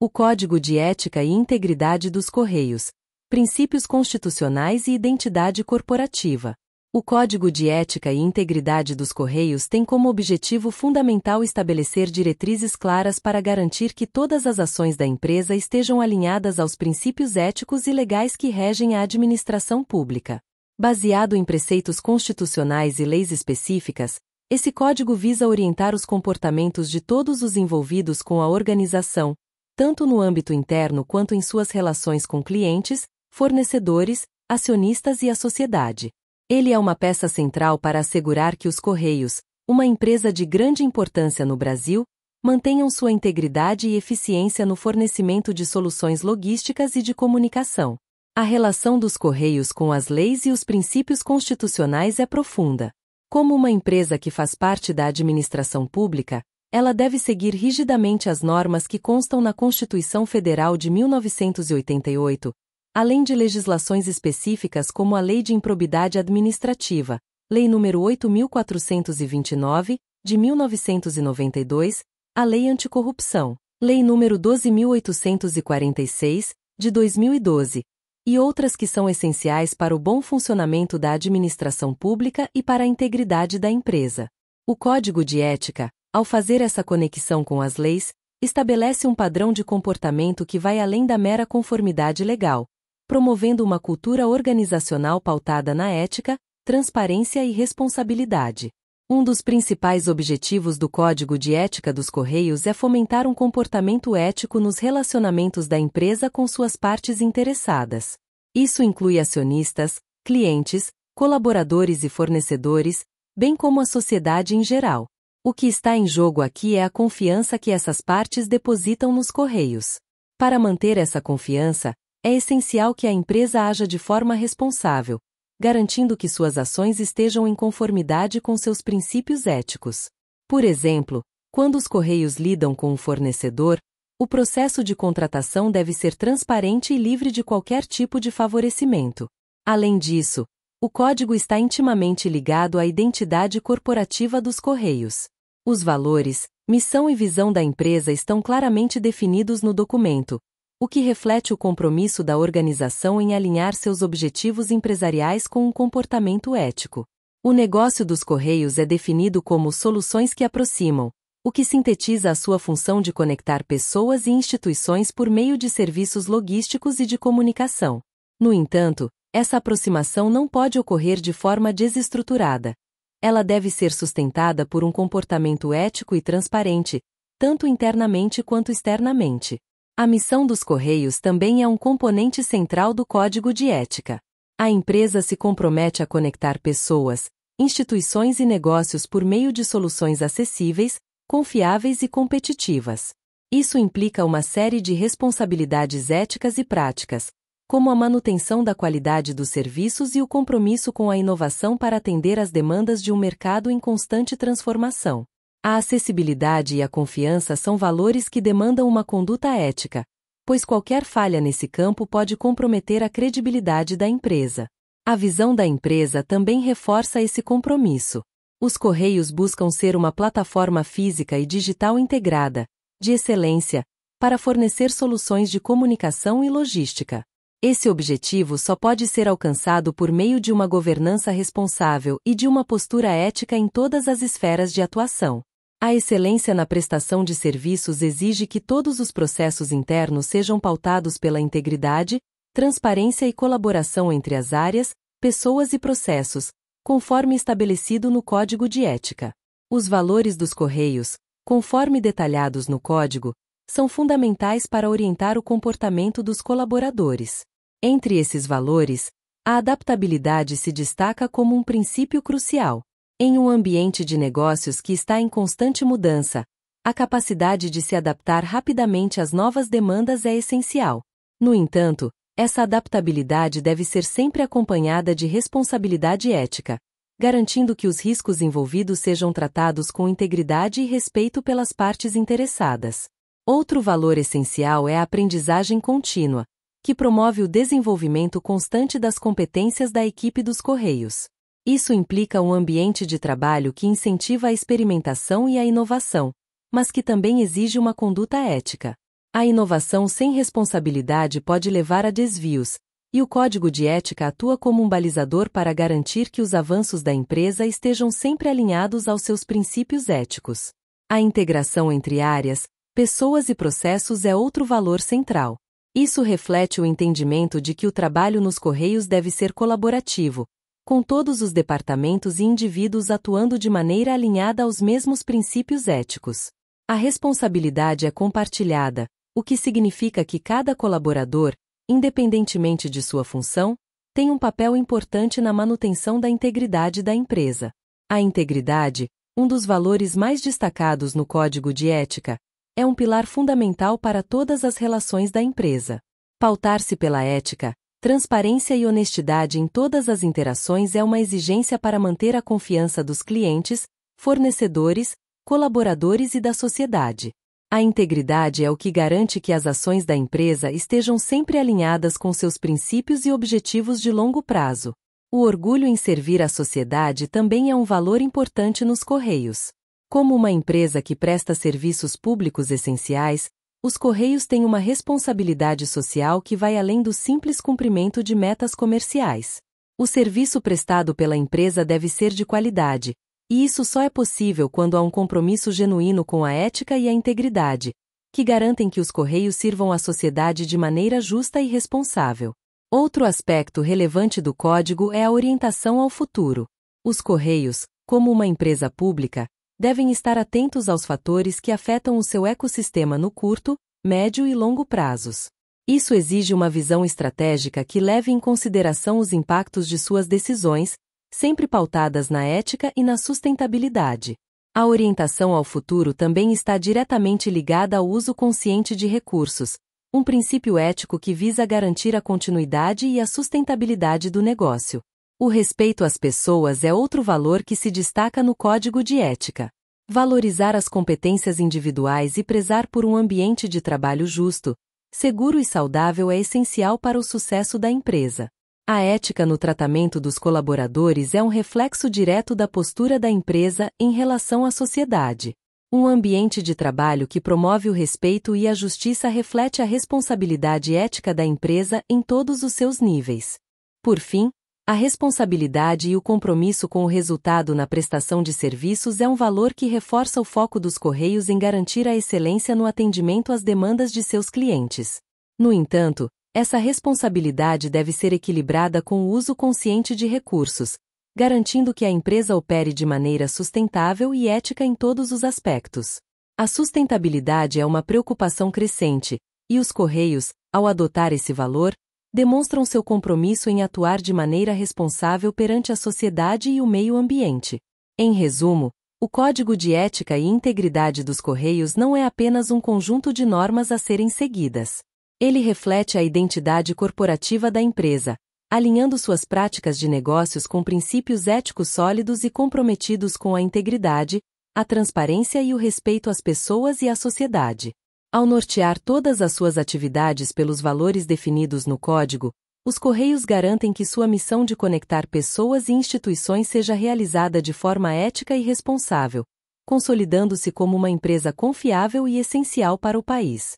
O Código de Ética e Integridade dos Correios. Princípios Constitucionais e Identidade Corporativa. O Código de Ética e Integridade dos Correios tem como objetivo fundamental estabelecer diretrizes claras para garantir que todas as ações da empresa estejam alinhadas aos princípios éticos e legais que regem a administração pública. Baseado em preceitos constitucionais e leis específicas, esse código visa orientar os comportamentos de todos os envolvidos com a organização, tanto no âmbito interno quanto em suas relações com clientes, fornecedores, acionistas e a sociedade. Ele é uma peça central para assegurar que os Correios, uma empresa de grande importância no Brasil, mantenham sua integridade e eficiência no fornecimento de soluções logísticas e de comunicação. A relação dos Correios com as leis e os princípios constitucionais é profunda. Como uma empresa que faz parte da administração pública, ela deve seguir rigidamente as normas que constam na Constituição Federal de 1988, além de legislações específicas como a Lei de Improbidade Administrativa, Lei nº 8429, de 1992, a Lei Anticorrupção, Lei nº 12846, de 2012, e outras que são essenciais para o bom funcionamento da administração pública e para a integridade da empresa. O Código de Ética, ao fazer essa conexão com as leis, estabelece um padrão de comportamento que vai além da mera conformidade legal, promovendo uma cultura organizacional pautada na ética, transparência e responsabilidade. Um dos principais objetivos do Código de Ética dos Correios é fomentar um comportamento ético nos relacionamentos da empresa com suas partes interessadas. Isso inclui acionistas, clientes, colaboradores e fornecedores, bem como a sociedade em geral. O que está em jogo aqui é a confiança que essas partes depositam nos Correios. Para manter essa confiança, é essencial que a empresa haja de forma responsável, garantindo que suas ações estejam em conformidade com seus princípios éticos. Por exemplo, quando os Correios lidam com um fornecedor, o processo de contratação deve ser transparente e livre de qualquer tipo de favorecimento. Além disso, o código está intimamente ligado à identidade corporativa dos Correios. Os valores, missão e visão da empresa estão claramente definidos no documento, o que reflete o compromisso da organização em alinhar seus objetivos empresariais com um comportamento ético. O negócio dos Correios é definido como soluções que aproximam, o que sintetiza a sua função de conectar pessoas e instituições por meio de serviços logísticos e de comunicação. No entanto, essa aproximação não pode ocorrer de forma desestruturada ela deve ser sustentada por um comportamento ético e transparente, tanto internamente quanto externamente. A missão dos Correios também é um componente central do Código de Ética. A empresa se compromete a conectar pessoas, instituições e negócios por meio de soluções acessíveis, confiáveis e competitivas. Isso implica uma série de responsabilidades éticas e práticas, como a manutenção da qualidade dos serviços e o compromisso com a inovação para atender às demandas de um mercado em constante transformação. A acessibilidade e a confiança são valores que demandam uma conduta ética, pois qualquer falha nesse campo pode comprometer a credibilidade da empresa. A visão da empresa também reforça esse compromisso. Os Correios buscam ser uma plataforma física e digital integrada, de excelência, para fornecer soluções de comunicação e logística. Esse objetivo só pode ser alcançado por meio de uma governança responsável e de uma postura ética em todas as esferas de atuação. A excelência na prestação de serviços exige que todos os processos internos sejam pautados pela integridade, transparência e colaboração entre as áreas, pessoas e processos, conforme estabelecido no Código de Ética. Os valores dos Correios, conforme detalhados no Código, são fundamentais para orientar o comportamento dos colaboradores. Entre esses valores, a adaptabilidade se destaca como um princípio crucial. Em um ambiente de negócios que está em constante mudança, a capacidade de se adaptar rapidamente às novas demandas é essencial. No entanto, essa adaptabilidade deve ser sempre acompanhada de responsabilidade ética, garantindo que os riscos envolvidos sejam tratados com integridade e respeito pelas partes interessadas. Outro valor essencial é a aprendizagem contínua, que promove o desenvolvimento constante das competências da equipe dos Correios. Isso implica um ambiente de trabalho que incentiva a experimentação e a inovação, mas que também exige uma conduta ética. A inovação sem responsabilidade pode levar a desvios, e o código de ética atua como um balizador para garantir que os avanços da empresa estejam sempre alinhados aos seus princípios éticos. A integração entre áreas, pessoas e processos é outro valor central. Isso reflete o entendimento de que o trabalho nos Correios deve ser colaborativo, com todos os departamentos e indivíduos atuando de maneira alinhada aos mesmos princípios éticos. A responsabilidade é compartilhada, o que significa que cada colaborador, independentemente de sua função, tem um papel importante na manutenção da integridade da empresa. A integridade, um dos valores mais destacados no Código de Ética, é um pilar fundamental para todas as relações da empresa. Pautar-se pela ética, transparência e honestidade em todas as interações é uma exigência para manter a confiança dos clientes, fornecedores, colaboradores e da sociedade. A integridade é o que garante que as ações da empresa estejam sempre alinhadas com seus princípios e objetivos de longo prazo. O orgulho em servir a sociedade também é um valor importante nos Correios. Como uma empresa que presta serviços públicos essenciais, os Correios têm uma responsabilidade social que vai além do simples cumprimento de metas comerciais. O serviço prestado pela empresa deve ser de qualidade, e isso só é possível quando há um compromisso genuíno com a ética e a integridade, que garantem que os Correios sirvam à sociedade de maneira justa e responsável. Outro aspecto relevante do código é a orientação ao futuro. Os Correios, como uma empresa pública, devem estar atentos aos fatores que afetam o seu ecossistema no curto, médio e longo prazos. Isso exige uma visão estratégica que leve em consideração os impactos de suas decisões, sempre pautadas na ética e na sustentabilidade. A orientação ao futuro também está diretamente ligada ao uso consciente de recursos, um princípio ético que visa garantir a continuidade e a sustentabilidade do negócio. O respeito às pessoas é outro valor que se destaca no Código de Ética. Valorizar as competências individuais e prezar por um ambiente de trabalho justo, seguro e saudável é essencial para o sucesso da empresa. A ética no tratamento dos colaboradores é um reflexo direto da postura da empresa em relação à sociedade. Um ambiente de trabalho que promove o respeito e a justiça reflete a responsabilidade ética da empresa em todos os seus níveis. Por fim, a responsabilidade e o compromisso com o resultado na prestação de serviços é um valor que reforça o foco dos Correios em garantir a excelência no atendimento às demandas de seus clientes. No entanto, essa responsabilidade deve ser equilibrada com o uso consciente de recursos, garantindo que a empresa opere de maneira sustentável e ética em todos os aspectos. A sustentabilidade é uma preocupação crescente, e os Correios, ao adotar esse valor, demonstram seu compromisso em atuar de maneira responsável perante a sociedade e o meio ambiente. Em resumo, o Código de Ética e Integridade dos Correios não é apenas um conjunto de normas a serem seguidas. Ele reflete a identidade corporativa da empresa, alinhando suas práticas de negócios com princípios éticos sólidos e comprometidos com a integridade, a transparência e o respeito às pessoas e à sociedade. Ao nortear todas as suas atividades pelos valores definidos no código, os Correios garantem que sua missão de conectar pessoas e instituições seja realizada de forma ética e responsável, consolidando-se como uma empresa confiável e essencial para o país.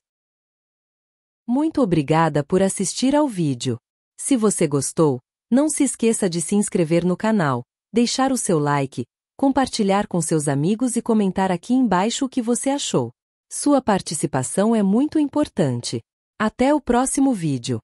Muito obrigada por assistir ao vídeo. Se você gostou, não se esqueça de se inscrever no canal, deixar o seu like, compartilhar com seus amigos e comentar aqui embaixo o que você achou. Sua participação é muito importante. Até o próximo vídeo.